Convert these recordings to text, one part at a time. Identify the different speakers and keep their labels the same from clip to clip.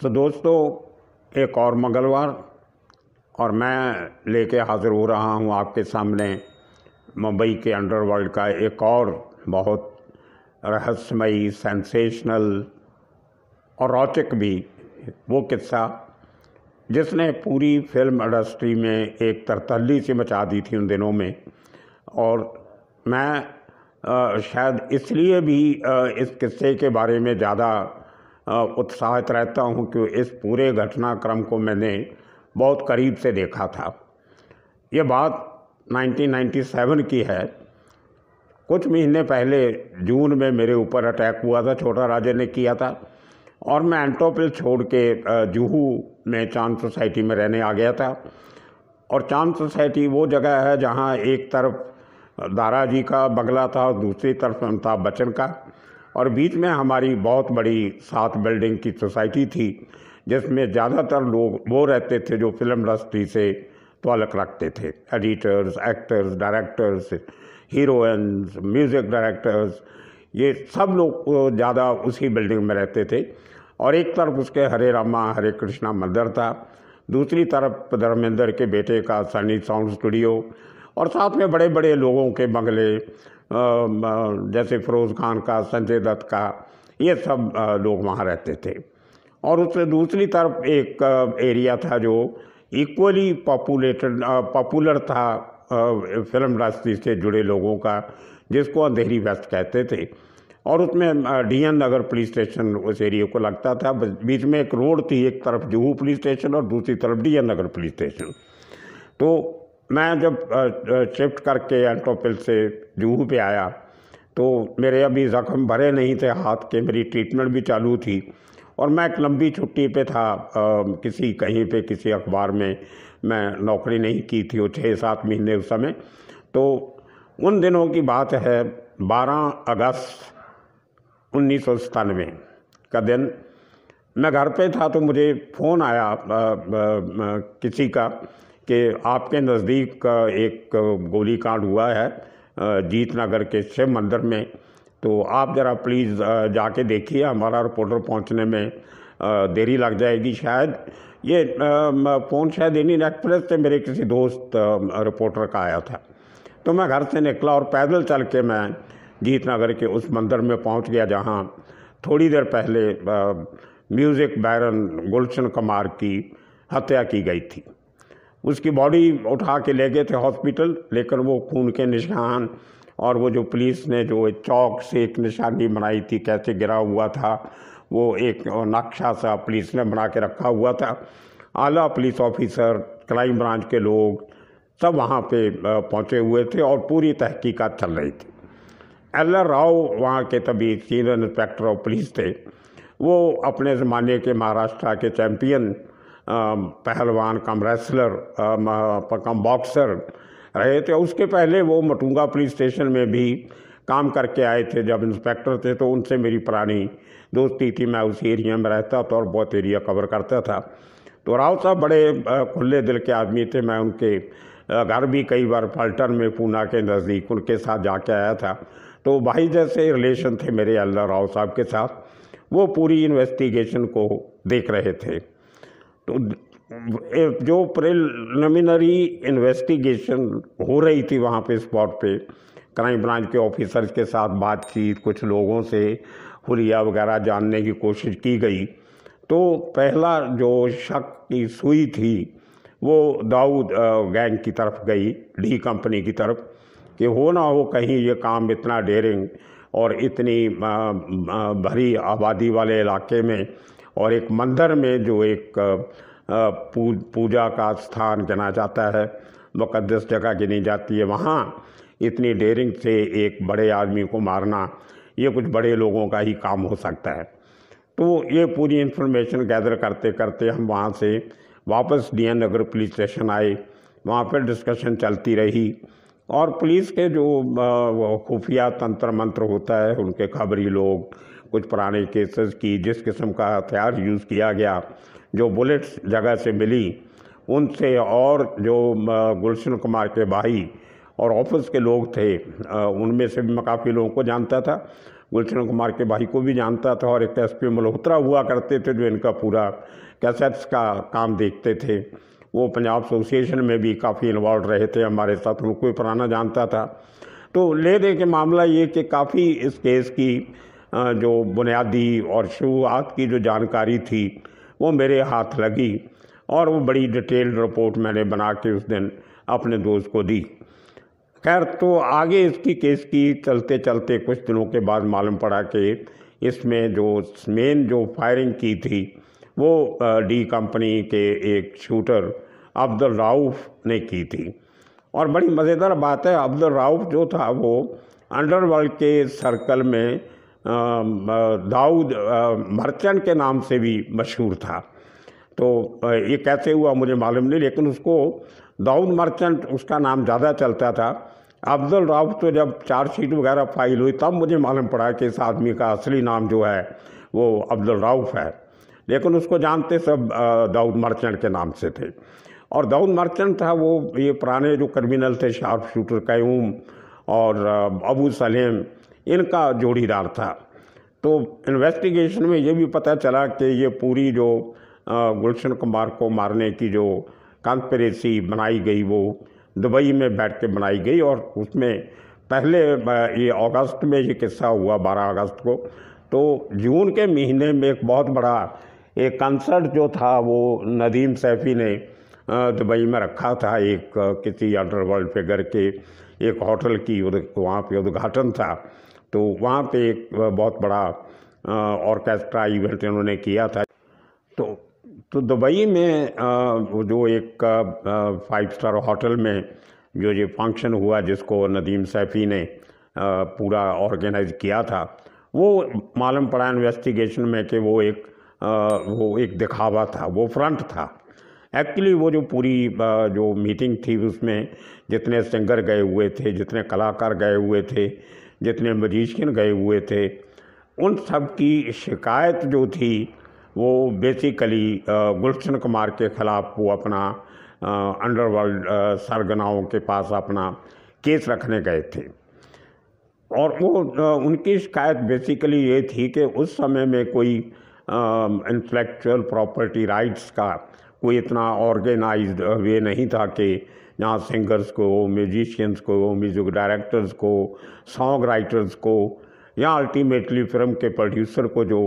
Speaker 1: तो दोस्तों एक और मंगलवार और मैं लेके हाज़िर हो रहा हूँ आपके सामने मुंबई के अंडरवर्ल्ड का एक और बहुत रहस्यमयी सेंसेशनल और रोचक भी वो किस्सा जिसने पूरी फिल्म इंडस्ट्री में एक तरतली सी मचा दी थी उन दिनों में और मैं आ, शायद इसलिए भी आ, इस किस्से के बारे में ज़्यादा उत्साहित रहता हूँ कि इस पूरे घटनाक्रम को मैंने बहुत करीब से देखा था ये बात 1997 की है कुछ महीने पहले जून में मेरे ऊपर अटैक हुआ था छोटा राजे ने किया था और मैं एंटोपिल छोड़ के जूहू में चांद सोसाइटी में रहने आ गया था और चांद सोसाइटी वो जगह है जहाँ एक तरफ दारा जी का बंगला था और दूसरी तरफ अमिताभ बच्चन का और बीच में हमारी बहुत बड़ी सात बिल्डिंग की सोसाइटी थी जिसमें ज़्यादातर लोग वो रहते थे जो फिल्म इंडस्ट्री से तलक रखते थे editors actors directors heroines music directors ये सब लोग ज़्यादा उसी बिल्डिंग में रहते थे और एक तरफ उसके हरे रामा हरे कृष्णा मंदिर था दूसरी तरफ धर्मेंद्र के बेटे का सनी साउंड स्टूडियो और साथ में बड़े बड़े लोगों के बंगले जैसे फरोज खान का संजय दत्त का ये सब लोग वहाँ रहते थे और उससे दूसरी तरफ एक एरिया था जो इक्वली पॉपुलेटेड पॉपुलर था फिल्म इंडस्ट्री से जुड़े लोगों का जिसको अंधेरी वेस्ट कहते थे और उसमें D N Nagar police station उस एरिया को लगता था बीच में एक रोड थी एक तरफ जुहू पुलिस स्टेशन और दूसरी तरफ D N Nagar police station तो मैं जब शिफ्ट करके एंट्रोपिल से जूहू पे आया तो मेरे अभी ज़ख्म भरे नहीं थे हाथ के मेरी ट्रीटमेंट भी चालू थी और मैं एक लंबी छुट्टी पे था आ, किसी कहीं पे किसी अखबार में मैं नौकरी नहीं की थी वो छः सात महीने उस समय तो उन दिनों की बात है 12 अगस्त उन्नीस सौ सतानवे का दिन मैं घर पे था तो मुझे फ़ोन आया आ, आ, आ, किसी का कि आपके नज़दीक एक गोली कांड हुआ है जीत नगर के शिव मंदिर में तो आप ज़रा प्लीज़ जाके देखिए हमारा रिपोर्टर पहुंचने में देरी लग जाएगी शायद ये फ़ोन शायद इंडियन एक्सप्रेस से मेरे किसी दोस्त रिपोर्टर का आया था तो मैं घर से निकला और पैदल चल के मैं जीत नगर के उस मंदिर में पहुंच गया जहां थोड़ी देर पहले म्यूज़िक बैरन गुलशन कुमार की हत्या की गई थी उसकी बॉडी उठा के ले गए थे हॉस्पिटल लेकर वो खून के निशान और वो जो पुलिस ने जो चौक से एक निशानी बनाई थी कैसे गिरा हुआ था वो एक नक्शा सा पुलिस ने बना के रखा हुआ था आला पुलिस ऑफिसर क्राइम ब्रांच के लोग सब वहाँ पे पहुँचे हुए थे और पूरी तहकीकात चल रही थी एल आर राव वहाँ के तभी सीनियर इंस्पेक्टर ऑफ पुलिस थे वो अपने ज़माने के महाराष्ट्र के चैम्पियन पहलवान कम रेसलर कम बॉक्सर रहे थे उसके पहले वो मटुंगा पुलिस स्टेशन में भी काम करके आए थे जब इंस्पेक्टर थे तो उनसे मेरी पुरानी दोस्ती थी मैं उसी एरिया में रहता था और बहुत एरिया कवर करता था तो राव साहब बड़े खुले दिल के आदमी थे मैं उनके घर भी कई बार पल्टन में पूना के नज़दीक उनके साथ जाके आया था तो भाई जैसे रिलेशन थे मेरे अल्लाह राव साहब के साथ वो पूरी इन्वेस्टिगेशन को देख रहे थे तो जो प्रिलिमिनरी इन्वेस्टिगेशन हो रही थी वहाँ पे स्पॉट पे क्राइम ब्रांच के ऑफिसर्स के साथ बातचीत कुछ लोगों से हुलिया वगैरह जानने की कोशिश की गई तो पहला जो शक की सुई थी वो दाऊद गैंग की तरफ गई डी कंपनी की तरफ कि हो ना हो कहीं ये काम इतना डेरिंग और इतनी भरी आबादी वाले इलाके में और एक मंदिर में जो एक पूजा का स्थान गिना जाता है मुकदस जगह गिनी जाती है वहाँ इतनी डेरिंग से एक बड़े आदमी को मारना ये कुछ बड़े लोगों का ही काम हो सकता है तो ये पूरी इन्फॉर्मेशन गैदर करते करते हम वहाँ से वापस डी नगर पुलिस स्टेशन आए वहाँ पर डिस्कशन चलती रही और पुलिस के जो खुफिया तंत्र मंत्र होता है उनके खबरी लोग कुछ पुराने केसेस की जिस किस्म का हथियार यूज़ किया गया जो बुलेट्स जगह से मिली उनसे और जो गुलशन कुमार के भाई और ऑफिस के लोग थे उनमें से भी मैं काफ़ी लोगों को जानता था गुलशन कुमार के भाई को भी जानता था और एक एस पी मल्होत्रा हुआ करते थे जो इनका पूरा कैसेट्स का काम देखते थे वो पंजाब एसोसिएशन में भी काफ़ी इन्वॉल्व रहे थे हमारे साथ उनको भी पुराना जानता था तो ले दे के मामला ये कि काफ़ी इस केस की जो बुनियादी और शुरुआत की जो जानकारी थी वो मेरे हाथ लगी और वो बड़ी डिटेल्ड रिपोर्ट मैंने बना के उस दिन अपने दोस्त को दी खैर तो आगे इसकी केस की चलते चलते कुछ दिनों के बाद मालूम पड़ा कि इसमें जो मेन जो फायरिंग की थी वो डी कंपनी के एक शूटर अब्दुल राउफ ने की थी और बड़ी मज़ेदार बात है अब्दुल राउफ जो था वो अंडरवर्ल्ड के सर्कल में दाऊद मर्चन के नाम से भी मशहूर था तो ये कैसे हुआ मुझे मालूम नहीं लेकिन उसको दाऊद मर्चेंट उसका नाम ज़्यादा चलता था अफजल राव तो जब चार्जशीट वगैरह फाइल हुई तब मुझे मालूम पड़ा कि इस आदमी का असली नाम जो है वो अफजल राउफ है लेकिन उसको जानते सब दाऊद मर्चेंट के नाम से थे और दाऊद मर्चेंट था वो ये पुराने जो क्रिमिनल थे शार्प शूटर कैम और अबू सलेम इनका जोड़ीदार था तो इन्वेस्टिगेशन में ये भी पता चला कि ये पूरी जो गुलशन कुमार को मारने की जो कॉन्स्परेसी बनाई गई वो दुबई में बैठ के बनाई गई और उसमें पहले ये अगस्त में ये किस्सा हुआ 12 अगस्त को तो जून के महीने में एक बहुत बड़ा एक कंसर्ट जो था वो नदीम सैफ़ी ने दुबई में रखा था एक किसी अंडरवर्ल्ड फिगर के एक होटल की वहाँ पे उद्घाटन था तो वहाँ पे एक बहुत बड़ा ऑर्केस्ट्रा इवेंट इन्होंने किया था तो तो दुबई में जो एक फाइव स्टार होटल में जो ये फंक्शन हुआ जिसको नदीम सैफ़ी ने पूरा ऑर्गेनाइज किया था वो मालूम पड़ा इन्वेस्टिगेशन में कि वो एक वो एक दिखावा था वो फ्रंट था एक्चुअली वो जो पूरी जो मीटिंग थी उसमें जितने सिंगर गए हुए थे जितने कलाकार गए हुए थे जितने मजिशियन गए हुए थे उन सब की शिकायत जो थी वो बेसिकली गुलशन कुमार के ख़िलाफ़ वो अपना अंडरवर्ल्ड सरगनाओं के पास अपना केस रखने गए थे और वो उनकी शिकायत बेसिकली ये थी कि उस समय में कोई इंटेलेक्चुअल प्रॉपर्टी राइट्स का कोई इतना ऑर्गेनाइज्ड वे नहीं था कि ना सिंगर्स को म्यूजिशियंस को म्यूज़िक डायरेक्टर्स को सॉन्ग राइटर्स को या अल्टीमेटली फिल्म के प्रोड्यूसर को जो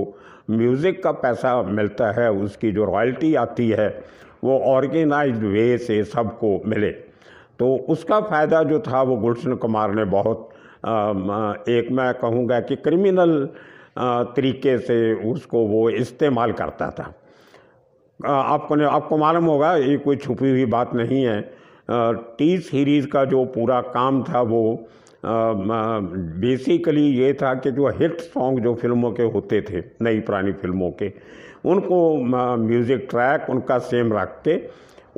Speaker 1: म्यूज़िक का पैसा मिलता है उसकी जो रॉयल्टी आती है वो ऑर्गेनाइज वे से सबको मिले तो उसका फ़ायदा जो था वो गुलशन कुमार ने बहुत एक मैं कहूँगा कि क्रिमिनल तरीके से उसको वो इस्तेमाल करता था आपको आपको मालूम होगा ये कोई छुपी हुई बात नहीं है टी सीरीज़ का जो पूरा काम था वो बेसिकली ये था कि जो हिट सॉन्ग जो फिल्मों के होते थे नई पुरानी फिल्मों के उनको म्यूज़िक ट्रैक उनका सेम रखते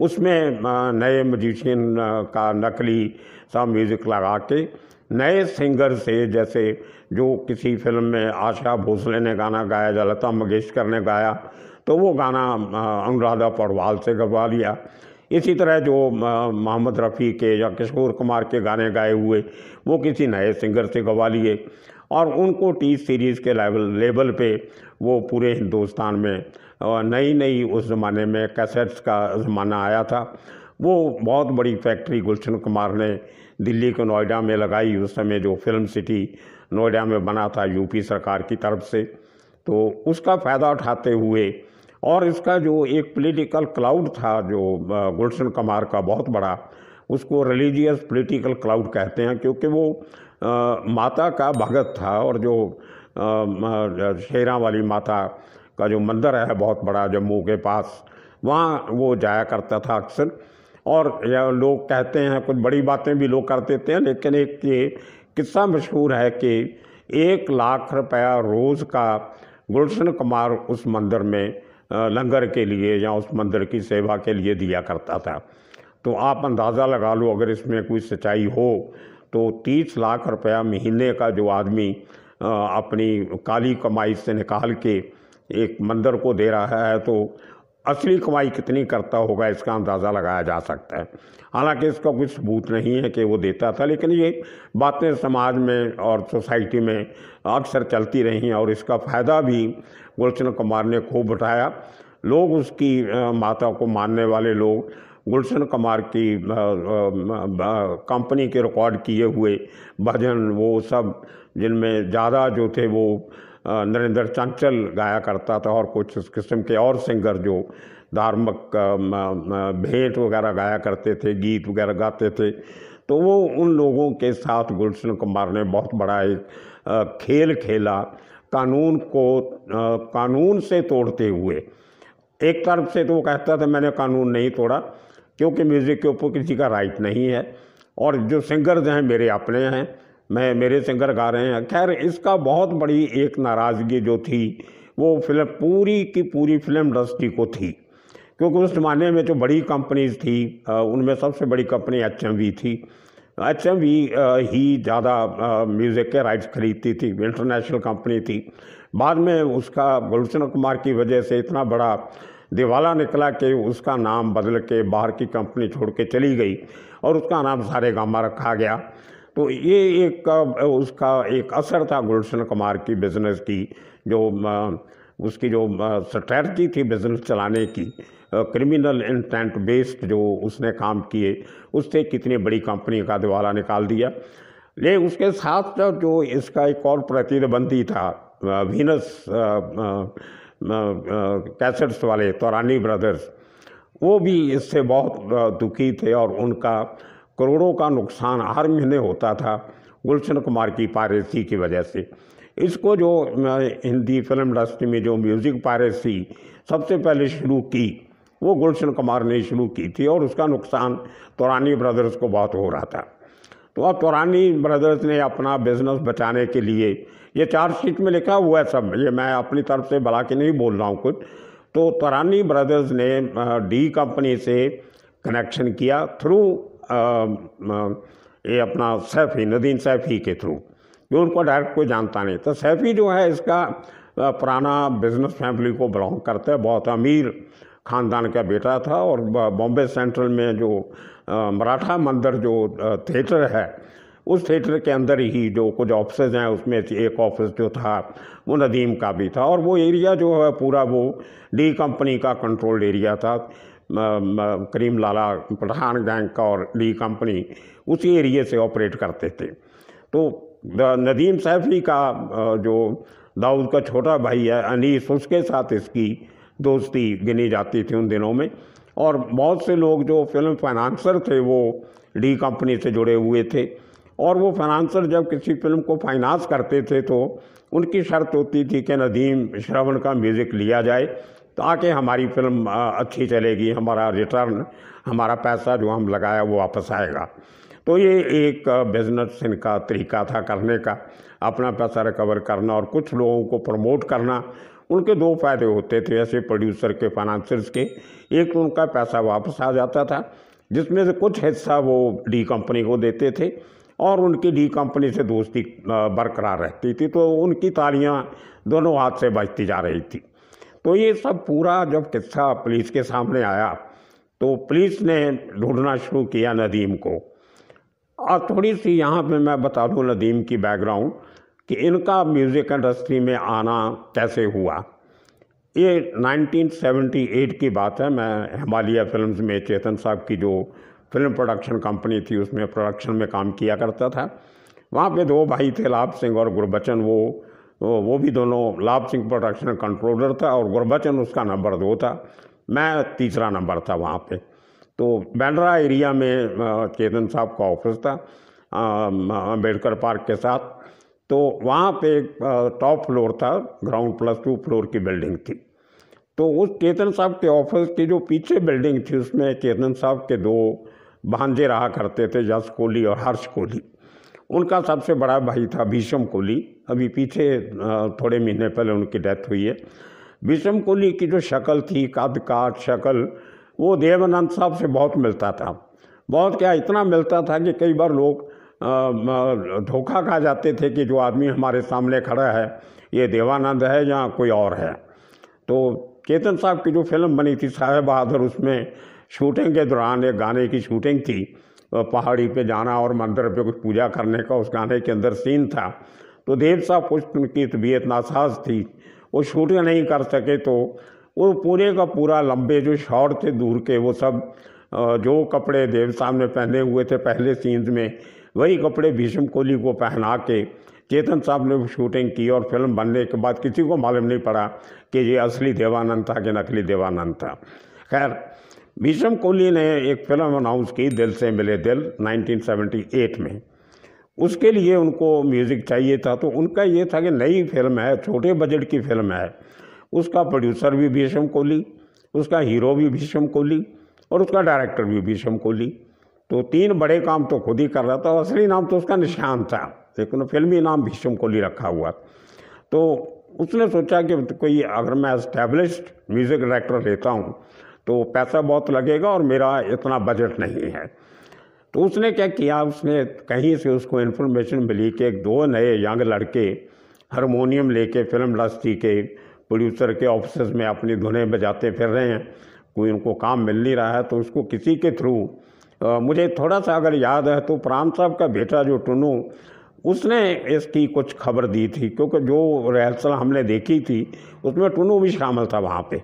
Speaker 1: उसमें नए म्यूजिशियन का नकली सा म्यूज़िक लगा के नए सिंगर से जैसे जो किसी फिल्म में आशा भोसले ने गाना गाया या लता मंगेशकर ने गाया तो वो गाना अनुराधा पौडवाल से गवा लिया इसी तरह जो मोहम्मद रफ़ी के या किशोर कुमार के गाने गाए हुए वो किसी नए सिंगर से गवा लिए और उनको टी सीरीज़ के लेवल लेवल पे वो पूरे हिंदुस्तान में नई नई उस ज़माने में कैसेट्स का ज़माना आया था वो बहुत बड़ी फैक्ट्री गुलशन कुमार ने दिल्ली को नोएडा में लगाई उस समय जो फिल्म सिटी नोएडा में बना था यूपी सरकार की तरफ से तो उसका फ़ायदा उठाते हुए और इसका जो एक पॉलिटिकल क्लाउड था जो गुलशन कमार का बहुत बड़ा उसको रिलीजियस पॉलिटिकल क्लाउड कहते हैं क्योंकि वो आ, माता का भगत था और जो शेरा वाली माता का जो मंदिर है बहुत बड़ा जम्मू के पास वहाँ वो जाया करता था अक्सर और लोग कहते हैं कुछ बड़ी बातें भी लोग कर देते हैं लेकिन एक ये किस्सा मशहूर है कि एक लाख रुपया रोज़ का गुलशन कुमार उस मंदिर में लंगर के लिए या उस मंदिर की सेवा के लिए दिया करता था तो आप अंदाज़ा लगा लो अगर इसमें कोई सच्चाई हो तो तीस लाख रुपया महीने का जो आदमी अपनी काली कमाई से निकाल के एक मंदिर को दे रहा है तो असली कमाई कितनी करता होगा इसका अंदाज़ा लगाया जा सकता है हालांकि इसका कोई सबूत नहीं है कि वो देता था लेकिन ये बातें समाज में और सोसाइटी में अक्सर चलती रही हैं और इसका फ़ायदा भी गुलशन कुमार ने खूब उठाया लोग उसकी माता को मानने वाले लोग गुलशन कुमार की कंपनी के रिकॉर्ड किए हुए भजन वो सब जिनमें ज़्यादा जो थे वो नरेंद्र चंचल गाया करता था और कुछ उस किस्म के और सिंगर जो धार्मिक भेंट वगैरह गाया करते थे गीत वगैरह गाते थे तो वो उन लोगों के साथ गुलशन कुमार ने बहुत बड़ा एक खेल खेला कानून को कानून से तोड़ते हुए एक तरफ से तो वो कहता था मैंने कानून नहीं तोड़ा क्योंकि म्यूज़िक के ऊपर किसी का राइट नहीं है और जो सिंगर्स हैं मेरे अपने हैं मैं मेरे सिंगर गा रहे हैं खैर इसका बहुत बड़ी एक नाराज़गी जो थी वो फिल्म पूरी की पूरी फिल्म इंडस्ट्री को थी क्योंकि उस ज़माने में जो बड़ी कंपनीज थी उनमें सबसे बड़ी कंपनी एच थी एच एम वी ही ज़्यादा म्यूज़िक uh, के राइट्स खरीदती थी इंटरनेशनल कंपनी थी बाद में उसका गुलशन कुमार की वजह से इतना बड़ा दिवाला निकला कि उसका नाम बदल के बाहर की कंपनी छोड़ के चली गई और उसका नाम सारे गामा रखा गया तो ये एक uh, उसका एक असर था गुलशन कुमार की बिज़नेस की जो uh, उसकी जो स्ट्रैटी थी बिज़नेस चलाने की क्रिमिनल इंटेंट बेस्ड जो उसने काम किए उससे कितनी बड़ी कंपनी का दिवाला निकाल दिया ले उसके साथ जो इसका एक और प्रतिबंधी था वीनस कैसेट्स वाले तोरानी ब्रदर्स वो भी इससे बहुत दुखी थे और उनका करोड़ों का नुकसान हर महीने होता था गुलशन कुमार की पारेसी की वजह से इसको जो हिंदी फिल्म इंडस्ट्री में जो म्यूज़िक पायरेसी सबसे पहले शुरू की वो गुलशन कुमार ने शुरू की थी और उसका नुकसान तोरानी ब्रदर्स को बहुत हो रहा था तो अब तोरानी ब्रदर्स ने अपना बिजनेस बचाने के लिए ये चार्जशीट में लिखा हुआ है सब ये मैं अपनी तरफ से भला के नहीं बोल रहा हूँ कुछ तो तोरानी ब्रदर्स ने डी कंपनी से कनेक्शन किया थ्रू ये अपना सैफ़ी नदीन सैफ़ी के थ्रू जो उनको डायरेक्ट कोई जानता नहीं तो सैफ़ी जो है इसका पुराना बिजनेस फैमिली को बिलोंग करता है बहुत अमीर खानदान का बेटा था और बॉम्बे सेंट्रल में जो मराठा मंदिर जो थिएटर है उस थिएटर के अंदर ही जो कुछ ऑफिस हैं उसमें एक ऑफिस जो था वो नदीम का भी था और वो एरिया जो है पूरा वो डी कंपनी का कंट्रोल्ड एरिया था करीम लाला पठान गैंग का और डी कंपनी उसी एरिए से ऑपरेट करते थे तो नदीम सैफी का जो दाऊद का छोटा भाई है अनीस उसके साथ इसकी दोस्ती गिनी जाती थी उन दिनों में और बहुत से लोग जो फिल्म फाइनेंसर थे वो डी कंपनी से जुड़े हुए थे और वो फाइनेंसर जब किसी फिल्म को फाइनेंस करते थे तो उनकी शर्त होती थी कि नदीम श्रवण का म्यूज़िक लिया जाए ताकि हमारी फिल्म अच्छी चलेगी हमारा रिटर्न हमारा पैसा जो हम लगाया वो वापस आएगा तो ये एक बिजनेस इनका तरीका था करने का अपना पैसा रिकवर करना और कुछ लोगों को प्रमोट करना उनके दो फायदे होते थे ऐसे प्रोड्यूसर के फाइनेंसर्स के एक तो उनका पैसा वापस आ जाता था जिसमें से कुछ हिस्सा वो डी कंपनी को देते थे और उनकी डी कंपनी से दोस्ती बरकरार रहती थी तो उनकी तालियां दोनों हाथ से बजती जा रही थी तो ये सब पूरा जब किस्सा पुलिस के सामने आया तो पुलिस ने ढूंढना शुरू किया नदीम को और थोड़ी सी यहाँ पे मैं बता दूँ नदीम की बैकग्राउंड कि इनका म्यूज़िक इंडस्ट्री में आना कैसे हुआ ये 1978 की बात है मैं हिमालय फिल्म्स में चेतन साहब की जो फिल्म प्रोडक्शन कंपनी थी उसमें प्रोडक्शन में काम किया करता था वहाँ पे दो भाई थे लाभ सिंह और गुरबचन वो वो भी दोनों लाभ सिंह प्रोडक्शन कंट्रोलर था और गुरबचन उसका नंबर दो था मैं तीसरा नंबर था वहाँ पे तो बैंड्रा एरिया में चेतन साहब का ऑफिस था अम्बेडकर पार्क के साथ तो वहाँ पे टॉप फ्लोर था ग्राउंड प्लस टू फ्लोर की बिल्डिंग थी तो उस चेतन साहब के ऑफिस की जो पीछे बिल्डिंग थी उसमें चेतन साहब के दो भांजे रहा करते थे जस कोहली और हर्ष कोहली उनका सबसे बड़ा भाई था भीषम कोहली अभी पीछे थोड़े महीने पहले उनकी डेथ हुई है भीषम कोहली की जो शक्ल थी कद काट शक्ल वो देवानंद साहब से बहुत मिलता था बहुत क्या इतना मिलता था कि कई बार लोग धोखा खा जाते थे कि जो आदमी हमारे सामने खड़ा है ये देवानंद है या कोई और है तो केतन साहब की जो फिल्म बनी थी साहेब बहादुर उसमें शूटिंग के दौरान एक गाने की शूटिंग थी पहाड़ी पे जाना और मंदिर पे कुछ पूजा करने का उस गाने के अंदर सीन था तो देव साहब कुछ उनकी तबीयत नासाज थी वो शूटिंग नहीं कर सके तो वो पूरे का पूरा लंबे जो शॉर्ट थे दूर के वो सब जो कपड़े देव साहब ने पहने हुए थे पहले सीन्स में वही कपड़े भीष्म कोहली को पहना के चेतन साहब ने शूटिंग की और फिल्म बनने के बाद किसी को मालूम नहीं पड़ा कि ये असली देवानंद था कि नकली देवानंद था खैर भीषम कोहली ने एक फिल्म अनाउंस की दिल से मिले दिल 1978 में उसके लिए उनको म्यूज़िक चाहिए था तो उनका ये था कि नई फिल्म है छोटे बजट की फिल्म है उसका प्रोड्यूसर भी भीषम कोहली उसका हीरो भी भीषम कोहली और उसका डायरेक्टर भी भीषम कोहली तो तीन बड़े काम तो खुद ही कर रहा था असली नाम तो उसका निशान था लेकिन तो फिल्मी नाम भीषम कोहली रखा हुआ तो उसने सोचा कि कोई अगर मैं इस्टेब्लिश्ड म्यूज़िक डायरेक्टर लेता हूँ तो पैसा बहुत लगेगा और मेरा इतना बजट नहीं है तो उसने क्या किया उसने कहीं से उसको इन्फॉर्मेशन मिली कि एक दो नए यंग लड़के हारमोनियम लेके फिल्म इंडस्ट्री के प्रोड्यूसर के ऑफिस में अपनी धुनें बजाते फिर रहे हैं कोई उनको काम मिल नहीं रहा है तो उसको किसी के थ्रू मुझे थोड़ा सा अगर याद है तो प्राम साहब का बेटा जो टुनू उसने इसकी कुछ खबर दी थी क्योंकि जो रिहर्सल हमने देखी थी उसमें टुनू भी शामिल था वहाँ पे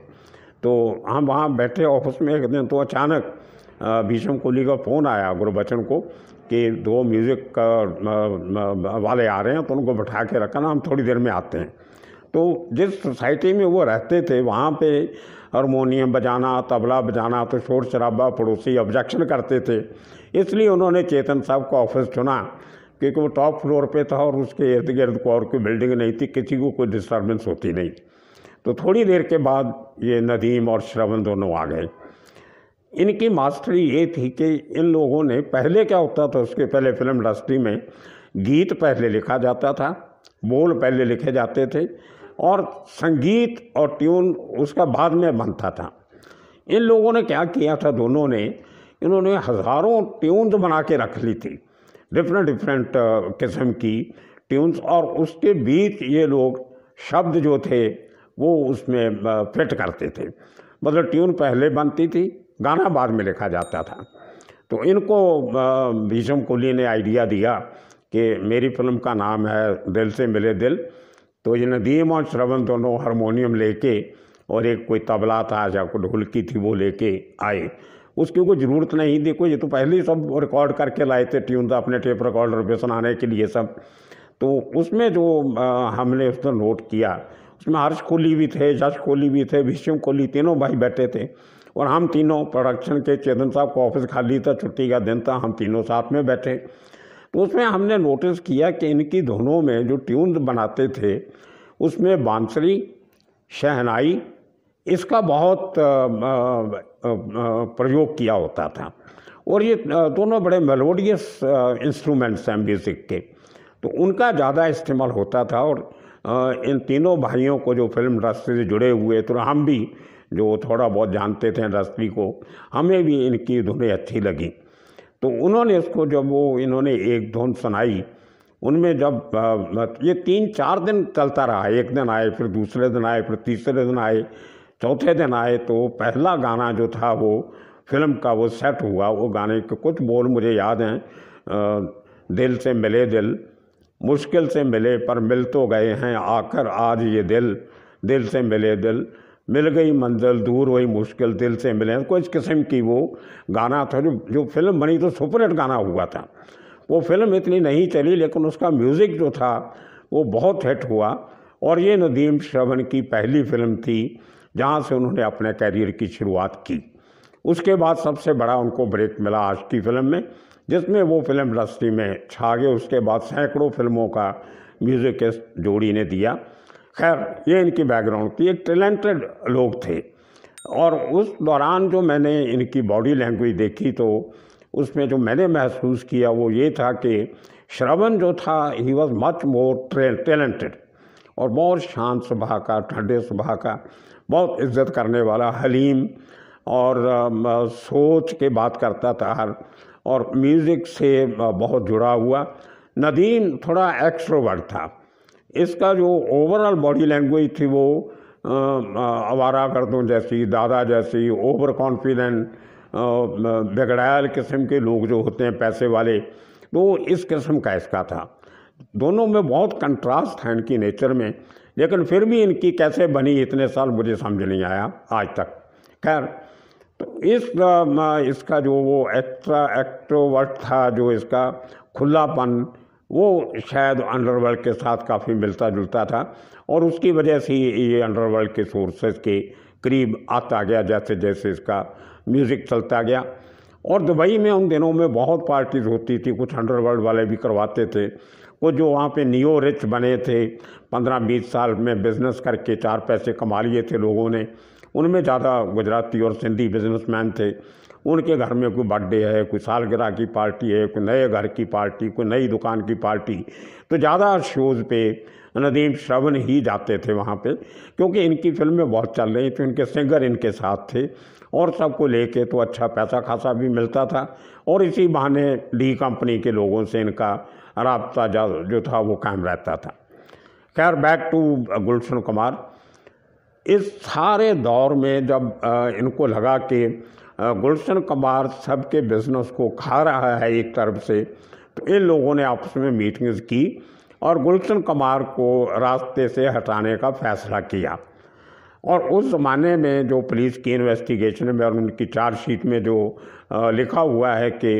Speaker 1: तो हम वहाँ बैठे ऑफिस में एक दिन तो अचानक भीषम कोहली का फ़ोन आया गुरुबचन को कि दो म्यूज़िक वाले आ रहे हैं तो उनको बैठा के रखना हम थोड़ी देर में आते हैं तो जिस सोसाइटी में वो रहते थे वहाँ पे हारमोनियम बजाना तबला बजाना तो शोर शराबा पड़ोसी ऑब्जेक्शन करते थे इसलिए उन्होंने चेतन साहब का ऑफिस चुना क्योंकि वो टॉप फ्लोर पे था और उसके इर्द गिर्द को और कोई बिल्डिंग नहीं थी किसी को कोई डिस्टर्बेंस होती नहीं तो थोड़ी देर के बाद ये नदीम और श्रवण दोनों आ गए इनकी मास्टरी ये थी कि इन लोगों ने पहले क्या होता था उसके पहले फिल्म इंडस्ट्री में गीत पहले लिखा जाता था बोल पहले लिखे जाते थे और संगीत और ट्यून उसका बाद में बनता था इन लोगों ने क्या किया था दोनों ने इन्होंने हज़ारों ट्यून्स बना के रख ली थी डिफरेंट डिफरेंट uh, किस्म की ट्यून्स और उसके बीच ये लोग शब्द जो थे वो उसमें फिट uh, करते थे मतलब ट्यून पहले बनती थी गाना बाद में लिखा जाता था तो इनको uh, भीषम कोहली ने आइडिया दिया कि मेरी फिल्म का नाम है दिल से मिले दिल तो ये नदीम और श्रवण दोनों हारमोनियम लेके और एक कोई तबला था या कोई ढोलकी थी वो लेके आए उसकी कोई ज़रूरत नहीं देखो ये तो पहले ही सब रिकॉर्ड करके लाए थे ट्यून तो अपने टेप रिकॉर्डर पे सुनाने के लिए सब तो उसमें जो हमने उसको नोट किया उसमें हर्ष कोहली भी थे जश कोहली भी थे विष्णु कोहली तीनों भाई बैठे थे और हम तीनों प्रोडक्शन के चेतन साहब को ऑफिस खाली था छुट्टी का दिन था हम तीनों साथ में बैठे तो उसमें हमने नोटिस किया कि इनकी धुनों में जो ट्यून बनाते थे उसमें बांसुरी शहनाई इसका बहुत प्रयोग किया होता था और ये दोनों बड़े मेलोडियस इंस्ट्रूमेंट्स हैं म्यूज़िक के तो उनका ज़्यादा इस्तेमाल होता था और इन तीनों भाइयों को जो फिल्म इंडस्ट्री से जुड़े हुए तो हम भी जो थोड़ा बहुत जानते थे इंडस्ट्री को हमें भी इनकी धुनें अच्छी लगी तो उन्होंने इसको जब वो इन्होंने एक धुन सुनाई उनमें जब ये तीन चार दिन चलता रहा एक दिन आए फिर दूसरे दिन आए फिर तीसरे दिन आए चौथे दिन आए तो पहला गाना जो था वो फिल्म का वो सेट हुआ वो गाने के कुछ बोल मुझे याद हैं दिल से मिले दिल मुश्किल से मिले पर मिल तो गए हैं आकर आज ये दिल दिल से मिले दिल मिल गई मंजिल दूर हुई मुश्किल दिल से मिले तो इस किस्म की वो गाना था जो जो फिल्म बनी तो सुपरहिट गाना हुआ था वो फिल्म इतनी नहीं चली लेकिन उसका म्यूज़िक जो था वो बहुत हिट हुआ और ये नदीम श्रवण की पहली फिल्म थी जहाँ से उन्होंने अपने कैरियर की शुरुआत की उसके बाद सबसे बड़ा उनको ब्रेक मिला आज की फिल्म में जिसमें वो फिल्म इंडस्ट्री में छा गए उसके बाद सैकड़ों फिल्मों का म्यूज़िक जोड़ी ने दिया खैर ये इनकी बैकग्राउंड थी एक टैलेंटेड लोग थे और उस दौरान जो मैंने इनकी बॉडी लैंग्वेज देखी तो उसमें जो मैंने महसूस किया वो ये था कि श्रवण जो था he was much more talented और बहुत शांत सुबह का ठंडे सुबह का बहुत इज्जत करने वाला हलीम और आ, सोच के बात करता था हर और म्यूज़िक से बहुत जुड़ा हुआ नदीम थोड़ा एक्स्ट्रोवर्ट था इसका जो ओवरऑल बॉडी लैंग्वेज थी वो आवारा गर्दों जैसी दादा जैसी ओवर कॉन्फिडेंट बिगड़ायल किस्म के लोग जो होते हैं पैसे वाले तो इस किस्म का इसका था दोनों में बहुत कंट्रास्ट है इनकी नेचर में लेकिन फिर भी इनकी कैसे बनी इतने साल मुझे समझ नहीं आया आज तक खैर तो इस इसका जो वो एक्स्ट्रा एक्ट्रोवर्ट था जो इसका खुलापन वो शायद अंडरवर्ल्ड के साथ काफ़ी मिलता जुलता था और उसकी वजह से ये अंडरवर्ल्ड के सोर्सेज के करीब आता गया जैसे जैसे इसका म्यूज़िक चलता गया और दुबई में उन दिनों में बहुत पार्टीज़ होती थी कुछ अंडरवर्ल्ड वाले भी करवाते थे वो जो वहाँ पे नियो रिच बने थे पंद्रह बीस साल में बिज़नेस करके चार पैसे कमा लिए थे लोगों ने उनमें ज़्यादा गुजराती और सिंधी बिजनेसमैन थे उनके घर में कोई बर्थडे है कोई सालगिरह की पार्टी है कोई नए घर की पार्टी कोई नई दुकान की पार्टी तो ज़्यादा शोज़ पे नदीम श्रवण ही जाते थे वहाँ पे क्योंकि इनकी फिल्में बहुत चल रही थी उनके सिंगर इनके साथ थे और सबको लेके तो अच्छा पैसा खासा भी मिलता था और इसी बहाने डी कंपनी के लोगों से इनका रबता जो था वो कायम रहता था खैर बैक टू गुलशन कुमार इस सारे दौर में जब इनको लगा कि गुलशन कबार सबके बिजनेस को खा रहा है एक तरफ से तो इन लोगों ने आपस में मीटिंग्स की और गुलशन कमार को रास्ते से हटाने का फैसला किया और उस ज़माने में जो पुलिस की इन्वेस्टिगेशन में और उनकी चार्जशीट में जो लिखा हुआ है कि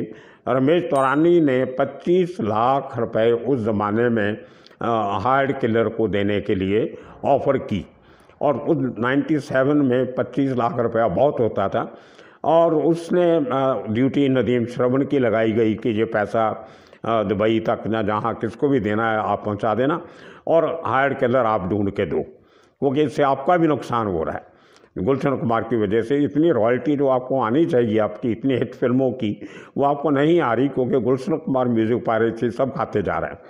Speaker 1: रमेश तौरानी ने 25 लाख रुपए उस ज़माने में हार्ड किलर को देने के लिए ऑफ़र की और उस 97 में 25 लाख रुपया बहुत होता था और उसने ड्यूटी नदीम श्रवण की लगाई गई कि ये पैसा दुबई तक ना जहाँ किसको भी देना है आप पहुँचा देना और हायर केलर आप ढूंढ के दो क्योंकि इससे आपका भी नुकसान हो रहा है गुलशन कुमार की वजह से इतनी रॉयल्टी जो आपको आनी चाहिए आपकी इतनी हिट फिल्मों की वो आपको नहीं आ रही क्योंकि गुलशन कुमार म्यूज़िक पायरेसी सब खाते जा रहे हैं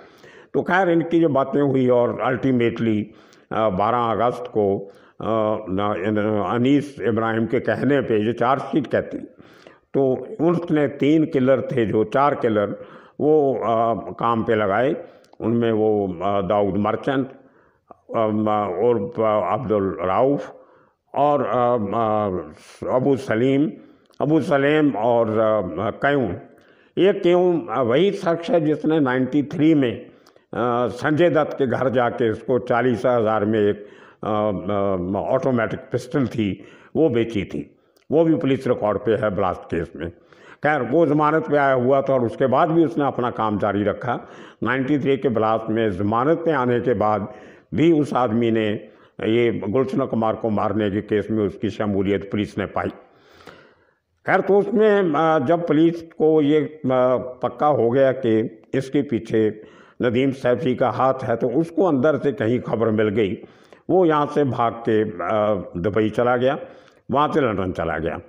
Speaker 1: तो खैर इनकी जो बातें हुई और अल्टीमेटली बारह अगस्त को अनीस इब्राहिम के कहने पे जो चार्जशीट कहती तो उसने तीन किलर थे जो चार किलर वो आ, काम पे लगाए उनमें वो दाऊद मर्चेंट और अब्दुल राउफ और अबू सलीम अबू सलीम और क्यों ये क्यों वही शख्स है जिसने 93 में संजय दत्त के घर जाके इसको चालीस हज़ार में एक ऑटोमेटिक पिस्टल थी वो बेची थी वो भी पुलिस रिकॉर्ड पे है ब्लास्ट केस में खैर वो ज़मानत पे आया हुआ था और उसके बाद भी उसने अपना काम जारी रखा 93 के ब्लास्ट में ज़मानत पे आने के बाद भी उस आदमी ने ये गुलशन कुमार को मारने के केस में उसकी शमूलियत पुलिस ने पाई खैर तो उसमें जब पुलिस को ये पक्का हो गया कि इसके पीछे नदीम सैफी का हाथ है तो उसको अंदर से कहीं खबर मिल गई वो यहाँ से भाग के दुबई चला गया वहाँ से लंदन चला गया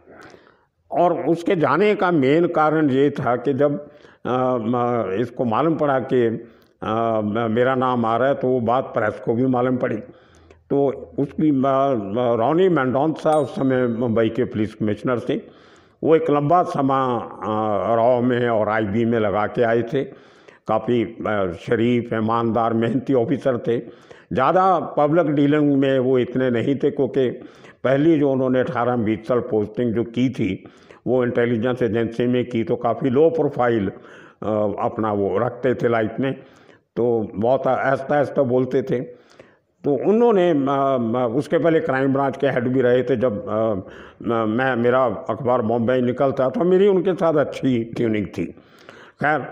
Speaker 1: और उसके जाने का मेन कारण ये था कि जब इसको मालूम पड़ा कि मेरा नाम आ रहा है तो वो बात प्रेस को भी मालूम पड़ी तो उसकी रॉनी मैंडोन उस समय मुंबई के पुलिस कमिश्नर थे वो एक लंबा समा रॉ में और आईबी में लगा के आए थे काफ़ी शरीफ ईमानदार मेहनती ऑफिसर थे ज़्यादा पब्लिक डीलिंग में वो इतने नहीं थे क्योंकि पहली जो उन्होंने अठारह साल पोस्टिंग जो की थी वो इंटेलिजेंस एजेंसी में की तो काफ़ी लो प्रोफाइल अपना वो रखते थे लाइफ में तो बहुत ऐसा ऐसा बोलते थे तो उन्होंने उसके पहले क्राइम ब्रांच के हेड भी रहे थे जब मैं मेरा अखबार बॉम्बे निकलता तो मेरी उनके साथ अच्छी ट्यूनिंग थी खैर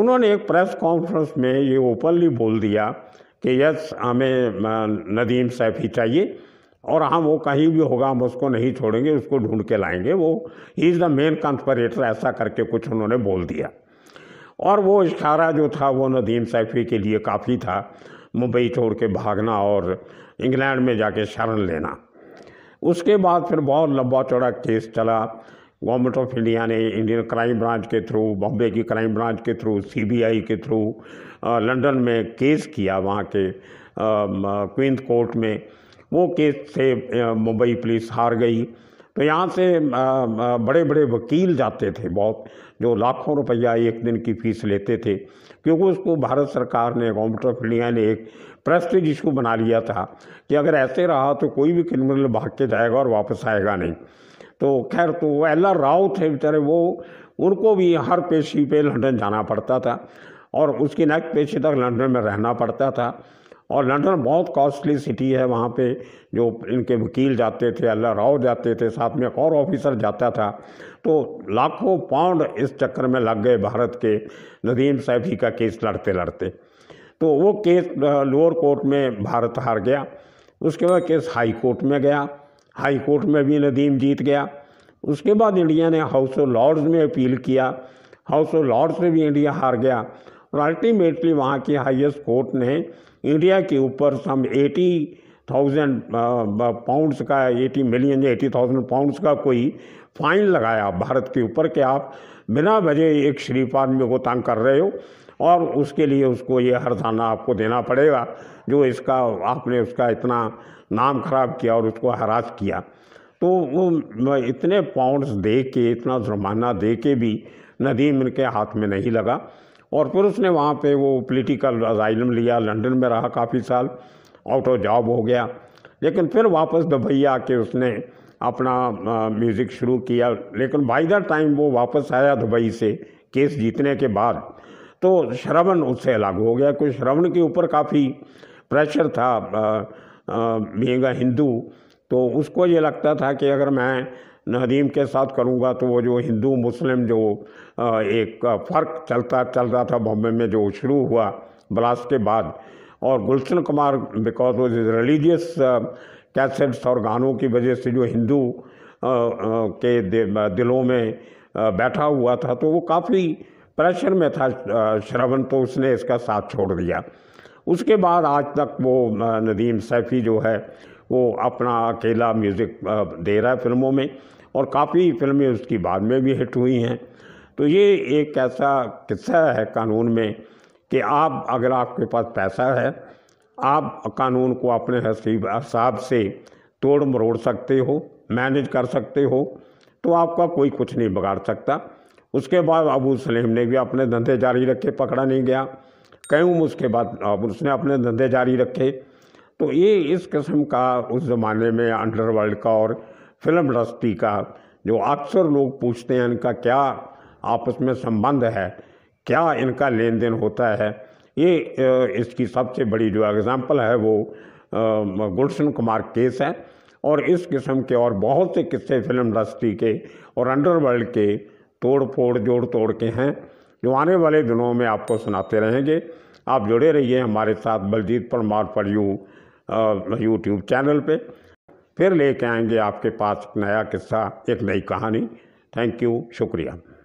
Speaker 1: उन्होंने एक प्रेस कॉन्फ्रेंस में ये ओपनली बोल दिया कि यस हमें नदीम सैफ़ी चाहिए और हम हाँ, वो कहीं भी होगा हम उसको नहीं छोड़ेंगे उसको ढूंढ के लाएंगे वो he is the main conspirator ऐसा करके कुछ उन्होंने बोल दिया और वो इशारा जो था वो नदीम सैफ़ी के लिए काफ़ी था मुंबई छोड़ के भागना और इंग्लैंड में जाके शरण लेना उसके बाद फिर बहुत लंबा चौड़ा केस चला गवर्नमेंट ऑफ इंडिया ने इंडियन क्राइम ब्रांच के थ्रू बॉम्बे की क्राइम ब्रांच के थ्रू सीबीआई के थ्रू लंदन में केस किया वहाँ के क्वीन कोर्ट में वो केस से मुंबई पुलिस हार गई तो यहाँ से बड़े बड़े वकील जाते थे बहुत जो लाखों रुपया एक दिन की फीस लेते थे क्योंकि उसको भारत सरकार ने गवर्नमेंट ऑफ इंडिया ने एक प्रेस्टिज इशू बना लिया था कि अगर ऐसे रहा तो कोई भी क्रिमिनल भाग के जाएगा और वापस आएगा नहीं तो खैर तो एल आर राव थे बेचारे वो उनको भी हर पेशी पे लंदन जाना पड़ता था और उसकी नेक्स्ट पेशी तक लंदन में रहना पड़ता था और लंदन बहुत कॉस्टली सिटी है वहाँ पे जो इनके वकील जाते थे अल्लाह राव जाते थे साथ में एक और ऑफिसर जाता था तो लाखों पाउंड इस चक्कर में लग गए भारत के नदीम सैफी का केस लड़ते लड़ते तो वो केस लोअर कोर्ट में भारत हार गया उसके बाद केस हाई कोर्ट में गया हाई कोर्ट में भी नदीम जीत गया उसके बाद इंडिया ने हाउस ऑफ लॉर्ड्स में अपील किया हाउस ऑफ लॉर्ड्स में भी इंडिया हार गया और अल्टीमेटली वहाँ की हाईएस्ट कोर्ट ने इंडिया के ऊपर सम एटी थाउजेंड पाउंड्स का एटी मिलियन या एटी थाउजेंड पाउंड्स का कोई फाइन लगाया भारत के ऊपर कि आप बिना वजह एक शरीफ आदमी को तंग कर रहे हो और उसके लिए उसको ये हर थाना आपको देना पड़ेगा जो इसका आपने उसका इतना नाम खराब किया और उसको हरास किया तो वो इतने पाउंड्स दे के इतना जुर्माना दे के भी नदीम इनके हाथ में नहीं लगा और फिर उसने वहाँ पे वो पॉलिटिकल अजाइलम लिया लंदन में रहा काफ़ी साल आउट ऑफ जॉब हो गया लेकिन फिर वापस दुबई आके उसने अपना म्यूज़िक शुरू किया लेकिन बाई द टाइम वो वापस आया दुबई से केस जीतने के बाद तो श्रवण उससे अलग हो गया क्योंकि श्रवण के ऊपर काफ़ी प्रेशर था बींग हिंदू तो उसको ये लगता था कि अगर मैं नदीम के साथ करूँगा तो वो जो हिंदू मुस्लिम जो एक फ़र्क चलता चलता था बॉम्बे में जो शुरू हुआ ब्लास्ट के बाद और गुलशन कुमार बिकॉज वो रिलीजियस कैसेट्स और गानों की वजह से जो हिंदू के दिलों में बैठा हुआ था तो वो काफ़ी प्रेशर में था श्रवण तो उसने इसका साथ छोड़ दिया उसके बाद आज तक वो नदीम सैफ़ी जो है वो अपना अकेला म्यूज़िक दे रहा है फिल्मों में और काफ़ी फिल्में उसकी बाद में भी हिट हुई हैं तो ये एक ऐसा किस्सा है कानून में कि आप अगर आपके पास पैसा है आप कानून को अपने हसीब हिसाब से तोड़ मरोड़ सकते हो मैनेज कर सकते हो तो आपका कोई कुछ नहीं बिगाड़ सकता उसके बाद अबू सलीम ने भी अपने धंधे जारी रखे पकड़ा नहीं गया कहूँ उसके बाद उसने अपने धंधे जारी रखे तो ये इस किस्म का उस ज़माने में अंडरवर्ल्ड का और फिल्म रस्ती का जो अक्सर लोग पूछते हैं इनका क्या आपस में संबंध है क्या इनका लेन देन होता है ये इसकी सबसे बड़ी जो एग्ज़ाम्पल है वो गुलशन कुमार केस है और इस किस्म के और बहुत से किस्से फिल्म इंडस्ट्री के और अंडरवर्ल्ड के तोड़ फोड़ जोड़ तोड़ के हैं जो आने वाले दिनों में आपको सुनाते रहेंगे आप जुड़े रहिए हमारे साथ बलजीत परमार पर यू यूट्यूब चैनल पे फिर लेके आएंगे आपके पास नया किस्सा एक नई कहानी थैंक यू शुक्रिया